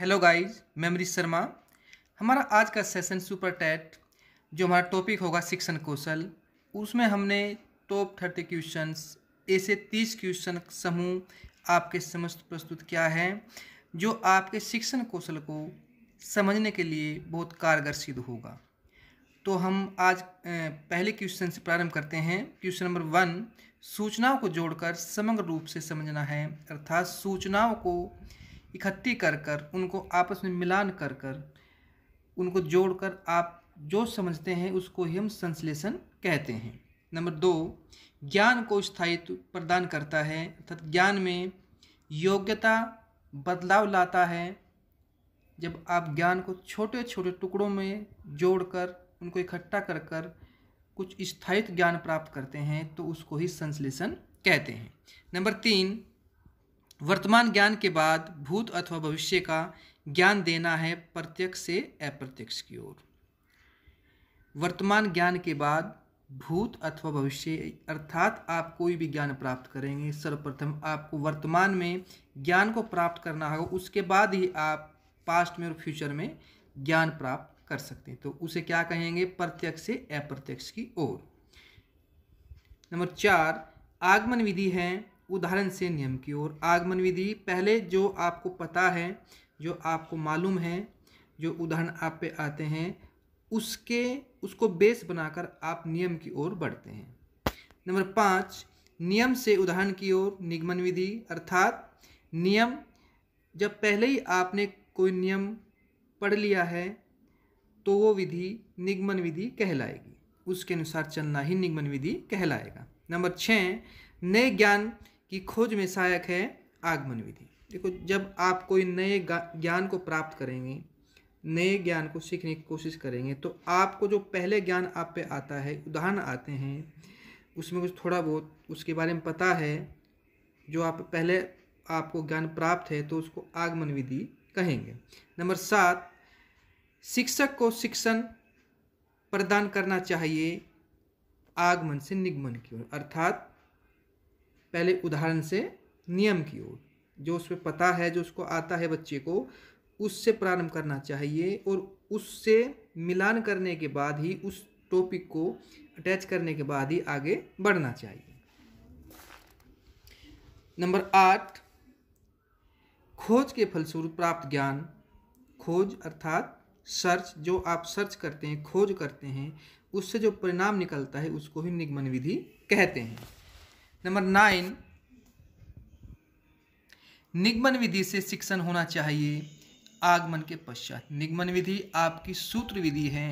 hello guys मैं अमरीश शर्मा हमारा आज का सेशन सुपर टैट जो हमारा टॉपिक होगा शिक्षण कौशल उसमें हमने टॉप थर्टी क्वेश्चन ऐसे तीस क्वेश्चन समूह आपके समस्त प्रस्तुत किया है जो आपके शिक्षण कौशल को समझने के लिए बहुत कारगर सिद्ध होगा तो हम आज पहले क्वेश्चन से प्रारंभ करते हैं क्वेश्चन नंबर वन सूचनाओं को जोड़कर समग्र रूप से समझना है अर्थात सूचनाओं को इकट्ठी कर कर उनको आपस में मिलान कर कर उनको जोड़कर आप जो समझते हैं उसको ही हम संश्लेषण कहते हैं नंबर दो ज्ञान को स्थायित्व प्रदान करता है अर्थात ज्ञान में योग्यता बदलाव लाता है जब आप ज्ञान को छोटे छोटे टुकड़ों में जोड़कर उनको इकट्ठा कर कर कुछ स्थायित्व ज्ञान प्राप्त करते हैं तो उसको ही संश्लेषण कहते हैं नंबर तीन वर्तमान ज्ञान के बाद भूत अथवा भविष्य का ज्ञान देना है प्रत्यक्ष से अप्रत्यक्ष की ओर वर्तमान ज्ञान के बाद भूत अथवा भविष्य अर्थात आप कोई भी ज्ञान प्राप्त करेंगे सर्वप्रथम आपको वर्तमान में ज्ञान को प्राप्त करना होगा उसके बाद ही आप पास्ट में और फ्यूचर में ज्ञान प्राप्त कर सकते हैं तो उसे क्या कहेंगे प्रत्यक्ष से अप्रत्यक्ष की ओर नंबर चार आगमन विधि है उदाहरण से नियम की ओर आगमन विधि पहले जो आपको पता है जो आपको मालूम है जो उदाहरण आप पे आते हैं उसके उसको बेस बनाकर आप नियम की ओर बढ़ते हैं नंबर पाँच नियम से उदाहरण की ओर निगमन विधि अर्थात नियम जब पहले ही आपने कोई नियम पढ़ लिया है तो वो विधि निगमन विधि कहलाएगी उसके अनुसार चलना ही निगमन विधि कहलाएगा नंबर छः नए ज्ञान की खोज में सहायक है आगमन विधि देखो जब आप कोई नए ज्ञान को प्राप्त करेंगे नए ज्ञान को सीखने की कोशिश करेंगे तो आपको जो पहले ज्ञान आप पे आता है उदाहरण आते हैं उसमें कुछ थोड़ा बहुत उसके बारे में पता है जो आप पहले आपको ज्ञान प्राप्त है तो उसको आगमन विधि कहेंगे नंबर सात शिक्षक को शिक्षण प्रदान करना चाहिए आगमन से निगमन की ओर अर्थात पहले उदाहरण से नियम की ओर जो उस पर पता है जो उसको आता है बच्चे को उससे प्रारंभ करना चाहिए और उससे मिलान करने के बाद ही उस टॉपिक को अटैच करने के बाद ही आगे बढ़ना चाहिए नंबर आठ खोज के फलस्वरूप प्राप्त ज्ञान खोज अर्थात सर्च जो आप सर्च करते हैं खोज करते हैं उससे जो परिणाम निकलता है उसको ही निगमन विधि कहते हैं नंबर नाइन निगमन विधि से शिक्षण होना चाहिए आगमन के पश्चात निगमन विधि आपकी सूत्र विधि है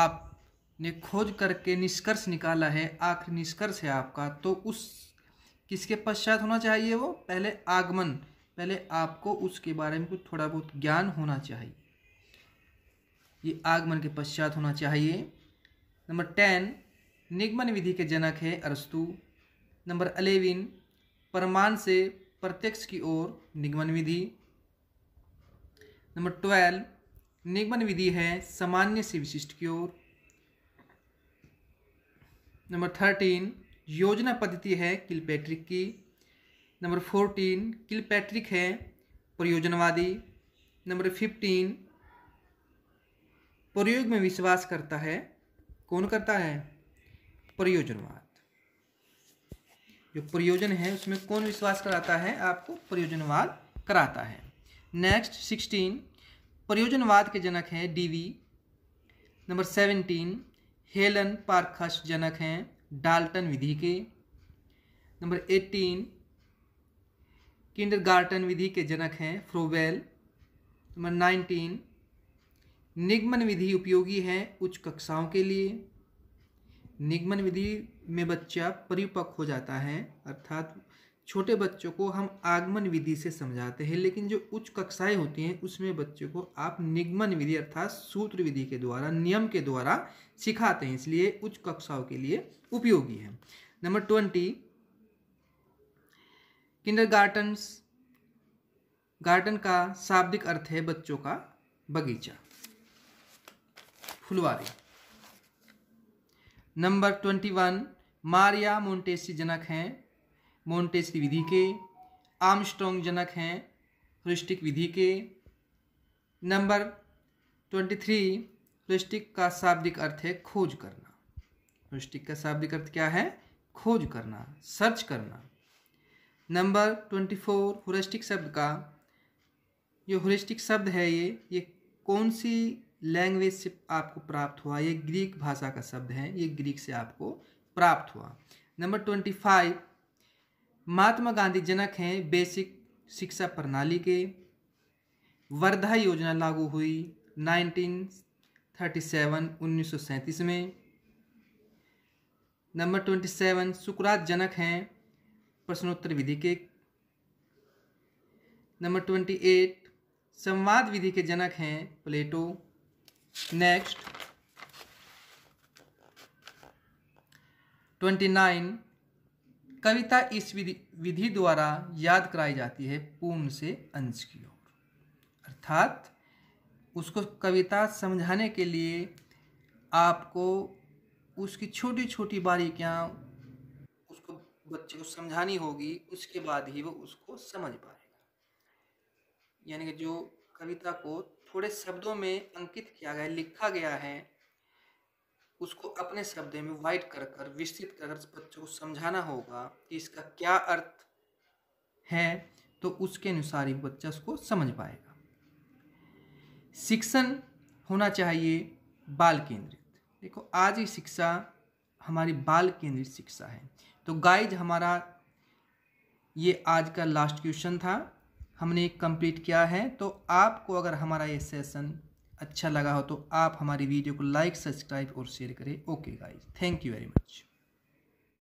आपने खोज करके निष्कर्ष निकाला है आखिरी निष्कर्ष है आपका तो उस किसके पश्चात होना चाहिए वो पहले आगमन पहले आपको उसके बारे में कुछ थोड़ा बहुत ज्ञान होना चाहिए ये आगमन के पश्चात होना चाहिए नंबर टेन निगमन विधि के जनक है अरस्तु नंबर अलेविन प्रमाण से प्रत्यक्ष की ओर निगमन विधि नंबर ट्वेल्व निगमन विधि है सामान्य से विशिष्ट की ओर नंबर थर्टीन योजना पद्धति है किलपैट्रिक की नंबर फोर्टीन किलपैट्रिक है प्रयोजनवादी नंबर फिफ्टीन प्रयोग में विश्वास करता है कौन करता है प्रयोजनवाद जो प्रयोजन है उसमें कौन विश्वास कराता है आपको प्रयोजनवाद कराता है नेक्स्ट सिक्सटीन प्रयोजनवाद के जनक हैं Dewey number seventeen Helen Parkhurst जनक हैं डाल्टन विधि के नंबर एटीन किंडरगार्टन विधि के जनक हैं फ्रोवेल नंबर नाइनटीन निगमन विधि उपयोगी है उच्च कक्षाओं के लिए निगमन विधि में बच्चा परिपक्व हो जाता है अर्थात छोटे बच्चों को हम आगमन विधि से समझाते हैं लेकिन जो उच्च कक्षाएं होती हैं उसमें बच्चों को आप निगमन विधि अर्थात सूत्र विधि के द्वारा नियम के द्वारा सिखाते हैं इसलिए उच्च कक्षाओं के लिए उपयोगी है number twenty kindergartens garden का शाब्दिक अर्थ है बच्चों का बगीचा फुलवारी number twenty one Maria Montessori जनक हैं मोन्टेसी विधि के आर्मस्ट्रॉन्ग जनक हैं हृष्टिक विधि के नंबर ट्वेंटी थ्री हृष्टिक का शाब्दिक अर्थ है खोज करना हृष्टिक का शाब्दिक अर्थ क्या है खोज करना सर्च करना नंबर ट्वेंटी फोर हुरिस्टिक शब्द का जो हुरिस्टिक शब्द है ये ये कौन सी लैंग्वेज से आपको प्राप्त हुआ ये ग्रीक भाषा का शब्द है ये ग्रीक से आपको प्राप्त हुआ number twenty five Mahatma Gandhi जनक हैं बेसिक शिक्षा प्रणाली के वर्धा योजना लागू हुई नाइनटीन थर्टी सेवन उन्नीस सौ सैंतीस में नंबर ट्वेंटी सेवन सुकरात जनक हैं प्रश्नोत्तर विधि के नंबर ट्वेंटी एट संवाद विधि के जनक हैं प्लेटो next ट्वेंटी नाइन कविता इस विधि विधि द्वारा याद कराई जाती है पूर्ण से अंश की ओर अर्थात उसको कविता समझाने के लिए आपको उसकी छोटी छोटी बारीकियाँ उसको बच्चे को समझानी होगी उसके बाद ही वो उसको समझ पाएगा यानी कि जो कविता को थोड़े शब्दों में अंकित किया गया लिखा गया है उसको अपने शब्द में वाइट कर कर विस्तृत कर बच्चों को समझाना होगा कि इसका क्या अर्थ है तो उसके अनुसार ही बच्चा उसको समझ पाएगा शिक्षण होना चाहिए बाल केंद्रित देखो आज ही शिक्षा हमारी बाल केंद्रित शिक्षा है तो गाइज हमारा ये आज का लास्ट क्वेश्चन था हमने कंप्लीट किया है तो आपको अगर हमारा ये सेशन अच्छा लगा हो तो आप हमारी वीडियो को लाइक सब्सक्राइब और शेयर करें okay guys thank you very much